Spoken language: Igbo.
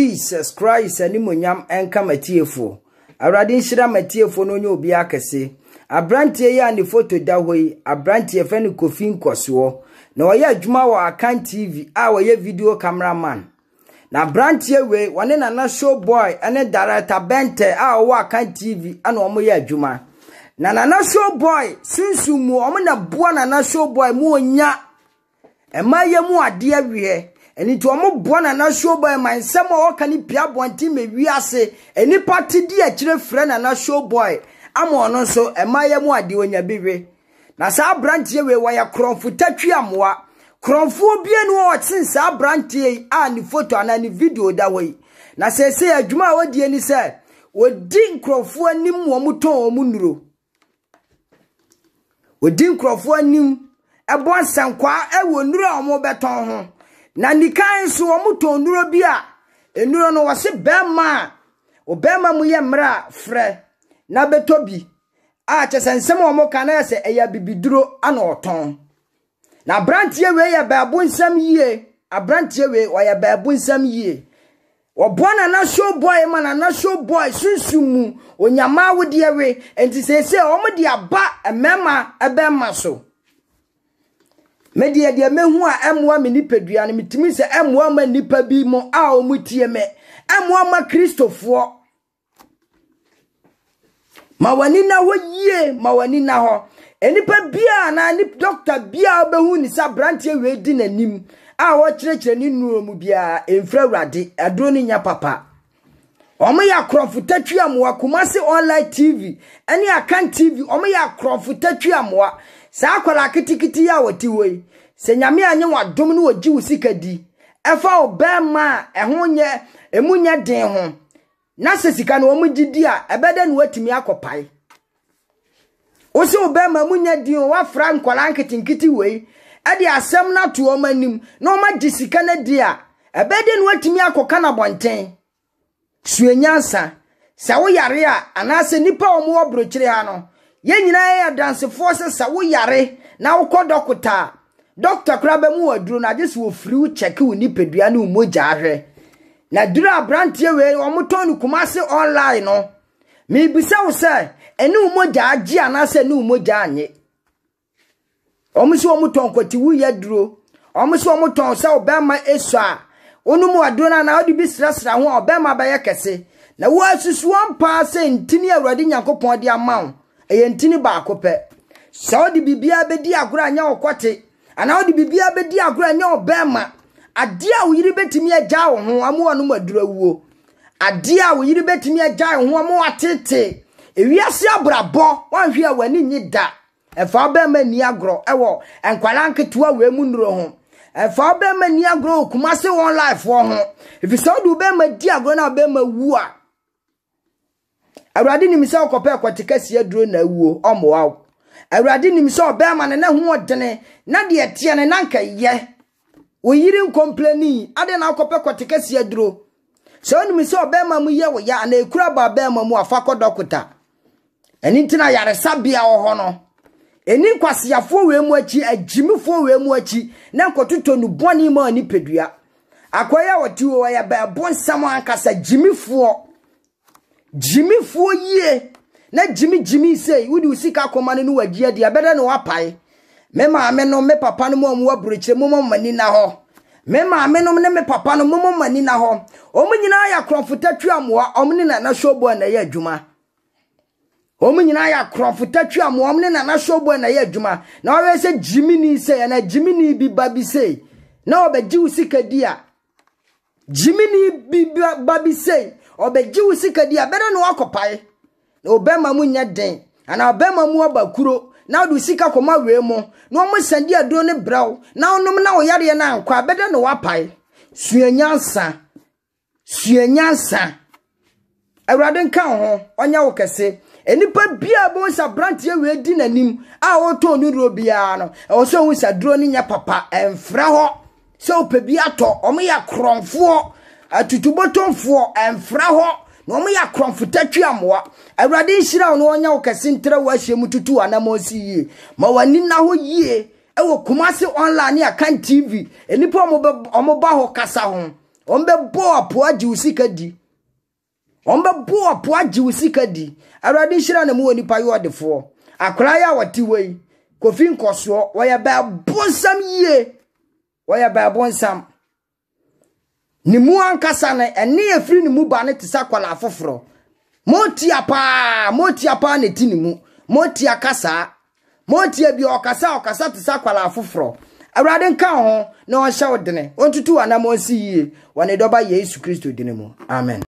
jesus christ animonyam nka matiefoɔ awurade nhyira matiefoɔ no onye obi akɛse aberanteɛ yi a ne foto da hɔ yi aberanteɛ fɛ no kofi nkɔsoɔ na wɔyɛ adwuma wɔ akan tv a wɔyɛ video cameraman na aberanteɛ wei wɔne na show boy ne director bɛntɛ a ɔwɔ akan tv na wɔyɛ adwuma na nana show boy sunsun mu wɔn na boa nana show boy mu onya mmaa yɛ mu ɛni tí wɔn boɔ nana showboy ma nsɛm a ɔka ne pia abɔnten ma wi ase nipa ti di akyire frɛ nana showboy ama ɔno nso mmaayɛ mu adeɛ onya bi we na saa aberanteɛ wei wɔyɛ korɔnfo tatwi amoa korɔnfoɔ bie no ɔkyen saa aberanteɛ yi a ne foto anaa ne video da hɔ yi na sese adwuma a wɔdie ni sɛ wɔdi nkurɔfoɔ anim wɔn tɔn wɔn nnuro wɔdi nkurɔfoɔ anim ɛbɔ e nsɛnkwaa ɛwɔ e nnuro a wɔbɛtɔn ho. na nikan nso wɔn tɔn nnuro bi a nnuro no wɔsi bɛrima a ɔbɛrima mu yɛ mmerɛ a frɛ na bɛtɔ bi a kyerɛ nsɛm a wɔn ka na yɛ ɛyɛ bibiduro ana ɔtɔn na aberanteɛ wei yɛ bɛɛbo nsɛm yie aberanteɛ wei ɔyɛ bɛɛbo nsɛm yie wɔboa na na boy ma na na show boy sunsun mu onyama awodeɛ wei nti sɛ sɛ wɔn de aba mmarima bɛrima so. me deɛ deɛ mehu a ɛmoa me nipadua no metumi sɛ ɛmoa ma nnipa bi mu a ɔmu tie me ɛmoa ma kristofoɔ ma w'ani na hɔ yie ma w'ani na hɔ nnipa e bia na ne dɔkta bia wobɛhu ne sɛ aberanteɛ wei di n'anim a wɔkyerɛkyerɛ ne nnuro mu biara ɛmfiri e awurade aduro no nya papa wɔn yɛ akorɔfo tatwi amoa kumasi online tv ɛne akan tv wɔn yɛ akorɔfo tatwi amoa saa akwadaa kitikiti yi a wɔte wɔ yi sɛ nyame a nye wɔn adom no wɔgye wɔ di ɛfa wɔ bɛrima a ɛho emu nyɛ den ho na sɛ sika no wɔn gye di a ɛbɛdɛ no wɔatumi akɔ pae wosi wɔ bɛrima mu nyɛ den ho wɔafra nkwadaa nketenkete wɔ yi ɛde asɛm no ato wɔn anim na wɔn weti sika no di a ɛbɛdɛ no wɔatumi akɔ kanabɔnten sua nyansa sɛ woyare a anaasɛ nnipa a ɔmowɔ burokyire ha no yɛn nyinaa yɛ adansefoɔ sɛ sɛ woyare na wokɔ dɔkota a dɔkta koraa bɛmu wɔ aduro no agye sɛ wɔfiri wo kyɛke wo nipadua ne wo ahwɛ na duru aberanteɛ wei ɔmotɔn no kuma se online no mebisa wo sɛ ɛne wo mogya agye anaasɛ ɛne wo mogya anye ɔmo sɛ ɔmotɔn kɔti woyɛ duro ɔmo sɛ ɔmotɔn sɛ wo bɛrima a wonu mu aduro na na odi bi srasra ho obema baye kese na wo asusu ampa se ntini awurade nyankopon de ama wo eye ntini ba akopɛ sɛ wode bibia bɛdi agorɔ a nyɛ ɔkɔte anaa wode bibia bɛdi agorɔ a nyɛ ɔbɛrima adeɛ a wo yere bɛtumi agya wo ho ama wɔn mu aduro awuo adeɛ a wo yere bɛtumi agya wo ho ama wɔatete ewiase abrabɔ wɔnhwɛ a wɔn ani nye da ɛfa ɔbɛrima ni agorɔ ɛwɔ nkwalaa nketewa wɔ emu nnuro ho. ɛfa bɛrima ni agorɔ okuma se wɔn laifoɔ ho efisɛ ɔde bɛrima di agorɔ na bɛrima wu a awurade nim sɛ ɔkɔpɛ ɛkɔte kɛseɛ duro na awuo ɔmoa wo awurade nim sɛ ɔbɛrima no na ho ɔdene na deɛ teɛ no na nka yɛ oyiri nkɔmplani ade na akɔpɛ kɔte kɛseɛ duro sɛ onim sɛ ɔbɛrima mu yɛ wo yɛ ana ekura ba bɛrima mu afa kɔ dɔkota ɛni ntina yaresabea wɔ hɔ no. ɛni nkwaseafoɔ wei mu e akyi agyimifoɔ wei mu akyi na nkɔtotɔ no bɔne ma nipadua akɔyɛ a wɔte wɔ yɛ bɛɛbo nsɛm ankasa gyimifoɔ gyimifoɔ yie na gyimigyimi sei wode wo sika akɔma no ne wagyi adi abɛdɛ ne woapae me maame no me papa no mu a mu waburokyire momɔ mani na hɔ me maame nom ne me papa no momɔ na hɔ ɔmo nyinaa yɛ akorɔmfotatwi amoa ɔmo ne nana showboy na ɛyɛ adwuma wɔn nyinaa yɛ akorɔfo tatwi a wɔn ne nana showboy na yɛ adwuma na wɔyɛ sɛ gyimini sɛ yɛn na gyimini bi ba bi se na ɔbɛgye wo sika di a gyimini bi ba bi se ɔbɛgye wo sika di a bɛrɛ na wakɔpae na ɔbɛrima mu nyɛ den ana ɔbɛrima mu aba kuro na ɔde sika kɔma wee mu na wɔn sɛn di aduro ne brɛw na ɔnom na ɔyareɛ na nkɔ abɛrɛ na wapae sua nyansa sua nyansa awurade nka ho ɔnyɛ wo kɛse. nnipa bia bɛhu sɛ aberanteɛ wei di n'anim a wɔtɔn no duro biara no ɛwɔ sɛ hu sɛ duro no nyɛ papa ɛmfrɛ hɔ sɛ wopɛ bi atɔ ɔmo yɛ korɔnfoɔ atutubɔtɔnfoɔ ɛmfrɛ hɔ na ɔmo yɛ akorɔnfotatwi amoa awurade nhyira wo na ɔnyɛ wo kɛse ntrɛ wo ahyia mu tutu anama ɔsi yie ma w'ani na hɔ yie ɛwɔ kumase online akan tv nnipa ɔmo ba hɔ kasa ho ɔmo bɛbɔ apoa gye wo di wɔn bɛbo apoa gye wo sika di awurade nhyira na mu wɔ nipa yɛ ɔdefoɔ akwaraa yi a wɔte hɔ yi kofi nkɔsoɔ wɔyɛ bɛɛbo nsam yie wɔyɛ bɛɛbo nsam ne mu ankasa no ɛne efiri ne mu ba ne te sɛ akwaraa foforɔ motia paa motia paa na ti ne mu motia kasaa motia bi ɔkasa ɔkasa te sɛ akwaraa foforɔ awurade nka ho na ɔnhyɛ wo dene ɔntutu anam ɔnsi yie wɔ ne dɔba yesu kristo dene mu amen